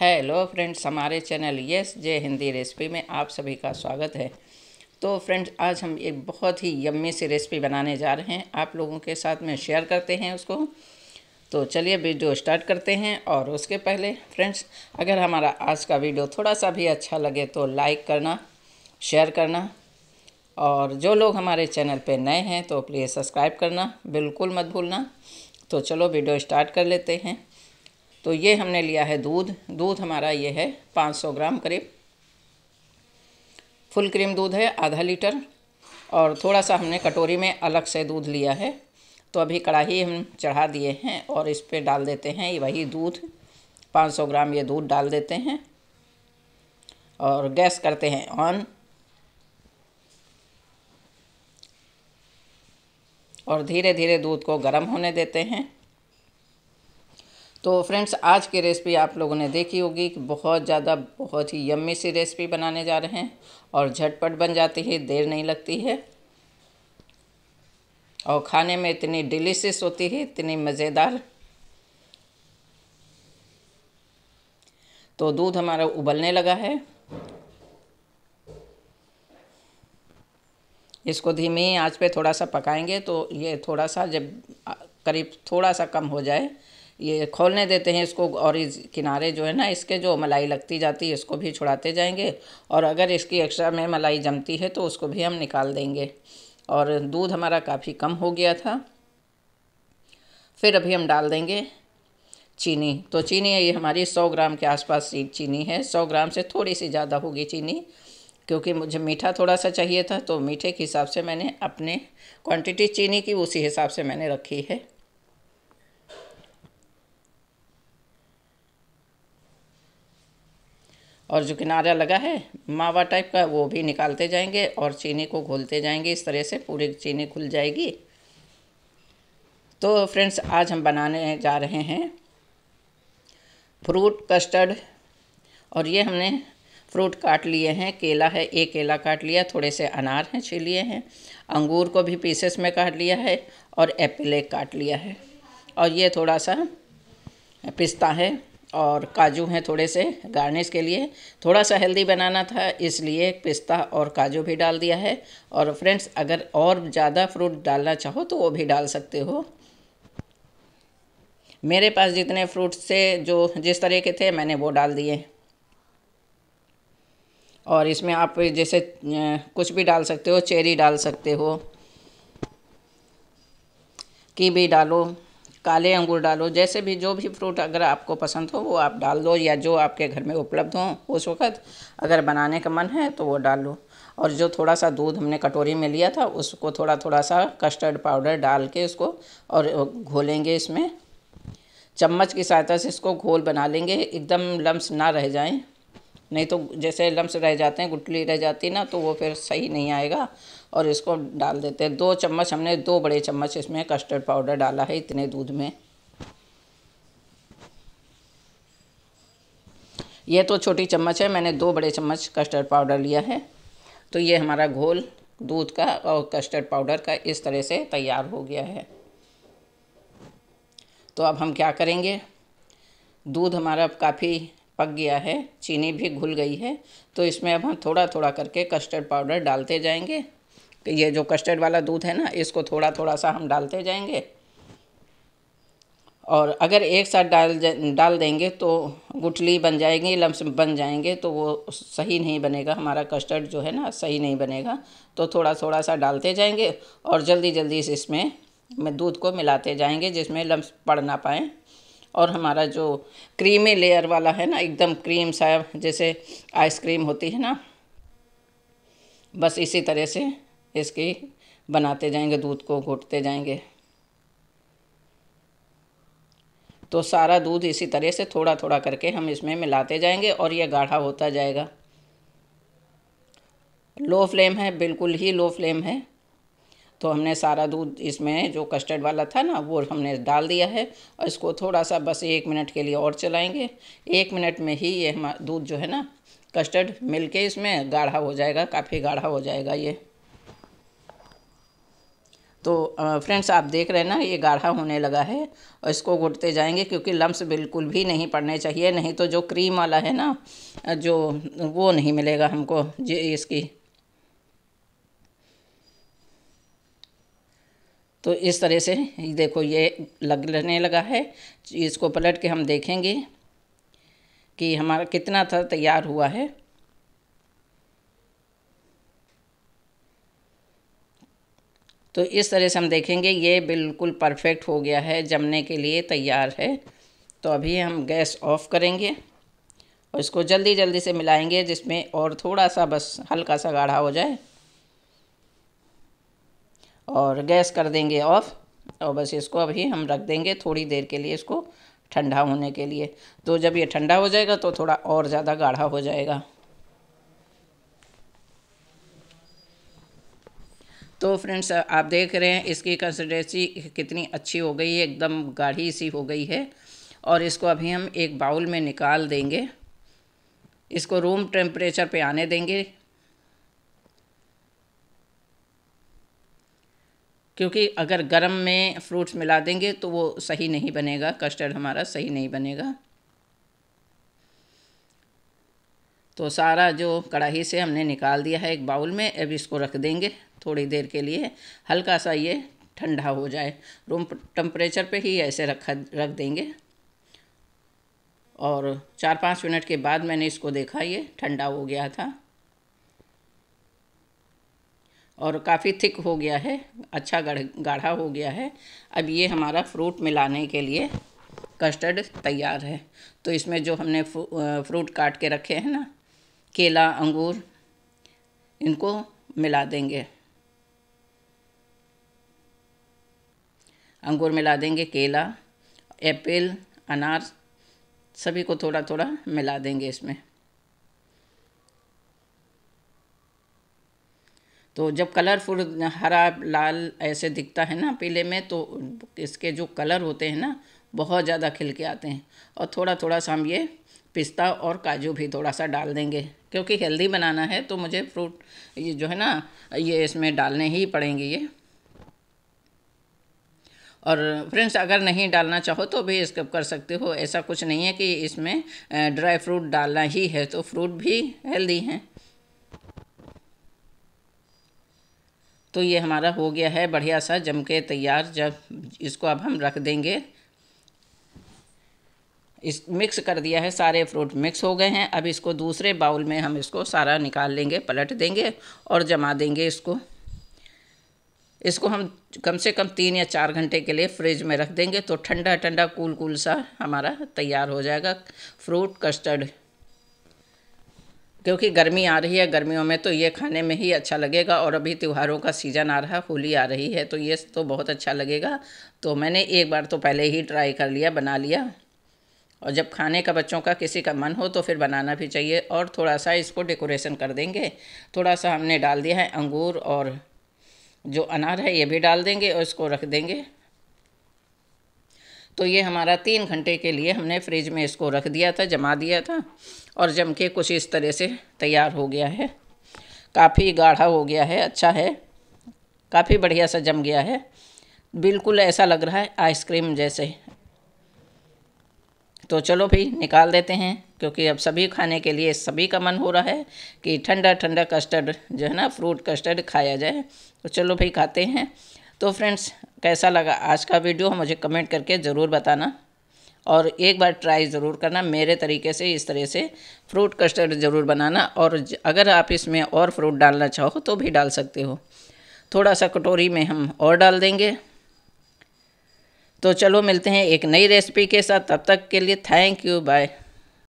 hello friends हमारे channel yes Jai Hindi recipe में आप सभी का स्वागत है तो फ्रेंड्स आज हम एक बहुत ही यम्मी सी रेसिपी बनाने जा रहे हैं आप लोगों के साथ में शेयर करते हैं उसको तो चलिए वीडियो स्टार्ट करते हैं और उसके पहले फ्रेंड्स अगर हमारा आज का वीडियो थोड़ा सा भी अच्छा लगे तो लाइक करना शेयर करना और जो लोग हमारे चैनल पर नए हैं तो प्लीज़ सब्सक्राइब करना बिल्कुल मत भूलना तो चलो वीडियो स्टार्ट कर लेते हैं तो ये हमने लिया है दूध दूध हमारा ये है 500 ग्राम करीब फुल क्रीम दूध है आधा लीटर और थोड़ा सा हमने कटोरी में अलग से दूध लिया है तो अभी कढ़ाही हम चढ़ा दिए हैं और इस पर डाल देते हैं वही दूध 500 ग्राम ये दूध डाल देते हैं और गैस करते हैं ऑन और धीरे धीरे दूध को गर्म होने देते हैं तो फ्रेंड्स आज की रेसिपी आप लोगों ने देखी होगी कि बहुत ज़्यादा बहुत ही यम्मी सी रेसिपी बनाने जा रहे हैं और झटपट बन जाती है देर नहीं लगती है और खाने में इतनी डिलीशियस होती है इतनी मज़ेदार तो दूध हमारा उबलने लगा है इसको धीमी आंच पे थोड़ा सा पकाएंगे तो ये थोड़ा सा जब करीब थोड़ा सा कम हो जाए ये खोलने देते हैं इसको और इस किनारे जो है ना इसके जो मलाई लगती जाती है इसको भी छुड़ाते जाएंगे और अगर इसकी एक्स्ट्रा में मलाई जमती है तो उसको भी हम निकाल देंगे और दूध हमारा काफ़ी कम हो गया था फिर अभी हम डाल देंगे चीनी तो चीनी ये हमारी सौ ग्राम के आसपास चीनी है सौ ग्राम से थोड़ी सी ज़्यादा होगी चीनी क्योंकि मुझे मीठा थोड़ा सा चाहिए था तो मीठे के हिसाब से मैंने अपने क्वांटिटी चीनी की उसी हिसाब से मैंने रखी है और जो किनारा लगा है मावा टाइप का वो भी निकालते जाएंगे और चीनी को घोलते जाएंगे इस तरह से पूरी चीनी खुल जाएगी तो फ्रेंड्स आज हम बनाने जा रहे हैं फ्रूट कस्टर्ड और ये हमने फ्रूट काट लिए हैं केला है एक केला काट लिया थोड़े से अनार हैं लिए हैं अंगूर को भी पीसेस में काट लिया है और एप्पल एक काट लिया है और ये थोड़ा सा पिस्ता है और काजू हैं थोड़े से गार्निश के लिए थोड़ा सा हेल्दी बनाना था इसलिए पिस्ता और काजू भी डाल दिया है और फ्रेंड्स अगर और ज़्यादा फ्रूट डालना चाहो तो वो भी डाल सकते हो मेरे पास जितने फ्रूट्स थे जो जिस तरह के थे मैंने वो डाल दिए और इसमें आप जैसे कुछ भी डाल सकते हो चेरी डाल सकते हो कीवी डालो काले अंगूर डालो जैसे भी जो भी फ्रूट अगर आपको पसंद हो वो आप डाल दो या जो आपके घर में उपलब्ध हो उस वक्त अगर बनाने का मन है तो वो डाल लो और जो थोड़ा सा दूध हमने कटोरी में लिया था उसको थोड़ा थोड़ा सा कस्टर्ड पाउडर डाल के उसको और घोलेंगे इसमें चम्मच की सहायता से इसको घोल बना लेंगे एकदम लम्स ना रह जाएं नहीं तो जैसे लम्स रह जाते हैं गुटली रह जाती ना तो वो फिर सही नहीं आएगा और इसको डाल देते हैं दो चम्मच हमने दो बड़े चम्मच इसमें कस्टर्ड पाउडर डाला है इतने दूध में ये तो छोटी चम्मच है मैंने दो बड़े चम्मच कस्टर्ड पाउडर लिया है तो ये हमारा घोल दूध का और कस्टर्ड पाउडर का इस तरह से तैयार हो गया है तो अब हम क्या करेंगे दूध हमारा काफ़ी पक गया है चीनी भी घुल गई है तो इसमें अब हम थोड़ा थोड़ा करके कस्टर्ड पाउडर डालते जाएंगे ये जो कस्टर्ड वाला दूध है ना इसको थोड़ा थोड़ा सा हम डालते जाएंगे और अगर एक साथ डाल डाल देंगे तो गुटली बन जाएगी लम्स बन जाएंगे तो वो सही नहीं बनेगा हमारा कस्टर्ड जो है ना सही नहीं बनेगा तो थोड़ा थोड़ा सा डालते जाएंगे और जल्दी जल्दी इसमें दूध को मिलाते जाएंगे जिसमें लम्स पड़ ना पाएँ और हमारा जो क्रीमी लेयर वाला है ना एकदम क्रीम सा जैसे आइसक्रीम होती है ना बस इसी तरह से इसकी बनाते जाएंगे दूध को घोटते जाएंगे तो सारा दूध इसी तरह से थोड़ा थोड़ा करके हम इसमें मिलाते जाएंगे और ये गाढ़ा होता जाएगा लो फ्लेम है बिल्कुल ही लो फ्लेम है तो हमने सारा दूध इसमें जो कस्टर्ड वाला था ना वो हमने डाल दिया है और इसको थोड़ा सा बस एक मिनट के लिए और चलाएंगे एक मिनट में ही ये हमारा दूध जो है ना कस्टर्ड मिल के इसमें गाढ़ा हो जाएगा काफ़ी गाढ़ा हो जाएगा ये तो फ्रेंड्स आप देख रहे हैं ना ये गाढ़ा होने लगा है और इसको घुटते जाएंगे क्योंकि लम्स बिल्कुल भी नहीं पड़ने चाहिए नहीं तो जो क्रीम वाला है ना जो वो नहीं मिलेगा हमको जी इसकी तो इस तरह से देखो ये लगने लगा है इसको पलट के हम देखेंगे कि हमारा कितना था तैयार हुआ है तो इस तरह से हम देखेंगे ये बिल्कुल परफेक्ट हो गया है जमने के लिए तैयार है तो अभी हम गैस ऑफ करेंगे और इसको जल्दी जल्दी से मिलाएंगे जिसमें और थोड़ा सा बस हल्का सा गाढ़ा हो जाए और गैस कर देंगे ऑफ़ और बस इसको अभी हम रख देंगे थोड़ी देर के लिए इसको ठंडा होने के लिए तो जब ये ठंडा हो जाएगा तो थोड़ा और ज़्यादा गाढ़ा हो जाएगा तो फ्रेंड्स आप देख रहे हैं इसकी कंसिस्टेंसी कितनी अच्छी हो गई है एकदम गाढ़ी सी हो गई है और इसको अभी हम एक बाउल में निकाल देंगे इसको रूम टेम्परेचर पे आने देंगे क्योंकि अगर गर्म में फ्रूट्स मिला देंगे तो वो सही नहीं बनेगा कस्टर्ड हमारा सही नहीं बनेगा तो सारा जो कढ़ाई से हमने निकाल दिया है एक बाउल में अब इसको रख देंगे थोड़ी देर के लिए हल्का सा ये ठंडा हो जाए रूम टेम्परेचर पे ही ऐसे रखा रख देंगे और चार पाँच मिनट के बाद मैंने इसको देखा ये ठंडा हो गया था और काफ़ी थिक हो गया है अच्छा गढ़ गाढ़ा हो गया है अब ये हमारा फ्रूट मिलाने के लिए कस्टर्ड तैयार है तो इसमें जो हमने फ्रूट काट के रखे हैं ना केला अंगूर इनको मिला देंगे अंगूर मिला देंगे केला एप्पल अनार सभी को थोड़ा थोड़ा मिला देंगे इसमें तो जब कलरफुल हरा लाल ऐसे दिखता है ना पीले में तो इसके जो कलर होते हैं ना बहुत ज़्यादा खिल के आते हैं और थोड़ा थोड़ा सा हम ये पिस्ता और काजू भी थोड़ा सा डाल देंगे क्योंकि हेल्दी बनाना है तो मुझे फ्रूट ये जो है ना ये इसमें डालने ही पड़ेंगे ये और फ्रेंड्स अगर नहीं डालना चाहो तो भी स्किप कर सकते हो ऐसा कुछ नहीं है कि इसमें ड्राई फ्रूट डालना ही है तो फ्रूट भी हेल्दी हैं तो ये हमारा हो गया है बढ़िया सा जम के तैयार जब इसको अब हम रख देंगे इस मिक्स कर दिया है सारे फ्रूट मिक्स हो गए हैं अब इसको दूसरे बाउल में हम इसको सारा निकाल लेंगे पलट देंगे और जमा देंगे इसको इसको हम कम से कम तीन या चार घंटे के लिए फ्रिज में रख देंगे तो ठंडा ठंडा कूल कूल सा हमारा तैयार हो जाएगा फ्रूट कस्टर्ड क्योंकि गर्मी आ रही है गर्मियों में तो ये खाने में ही अच्छा लगेगा और अभी त्योहारों का सीज़न आ रहा है होली आ रही है तो ये तो बहुत अच्छा लगेगा तो मैंने एक बार तो पहले ही ट्राई कर लिया बना लिया और जब खाने का बच्चों का किसी का मन हो तो फिर बनाना भी चाहिए और थोड़ा सा इसको डेकोरेशन कर देंगे थोड़ा सा हमने डाल दिया है अंगूर और जो अनार है ये भी डाल देंगे और इसको रख देंगे तो ये हमारा तीन घंटे के लिए हमने फ्रिज में इसको रख दिया था जमा दिया था और जम के कुछ इस तरह से तैयार हो गया है काफ़ी गाढ़ा हो गया है अच्छा है काफ़ी बढ़िया सा जम गया है बिल्कुल ऐसा लग रहा है आइसक्रीम जैसे तो चलो भाई निकाल देते हैं क्योंकि अब सभी खाने के लिए सभी का मन हो रहा है कि ठंडा ठंडा कस्टर्ड जो है ना फ्रूट कस्टर्ड खाया जाए तो चलो भाई खाते हैं तो फ्रेंड्स कैसा लगा आज का वीडियो मुझे कमेंट करके ज़रूर बताना और एक बार ट्राई ज़रूर करना मेरे तरीके से इस तरह से फ्रूट कस्टर्ड ज़रूर बनाना और अगर आप इसमें और फ्रूट डालना चाहो तो भी डाल सकते हो थोड़ा सा कटोरी में हम और डाल देंगे तो चलो मिलते हैं एक नई रेसिपी के साथ तब तक के लिए थैंक यू बाय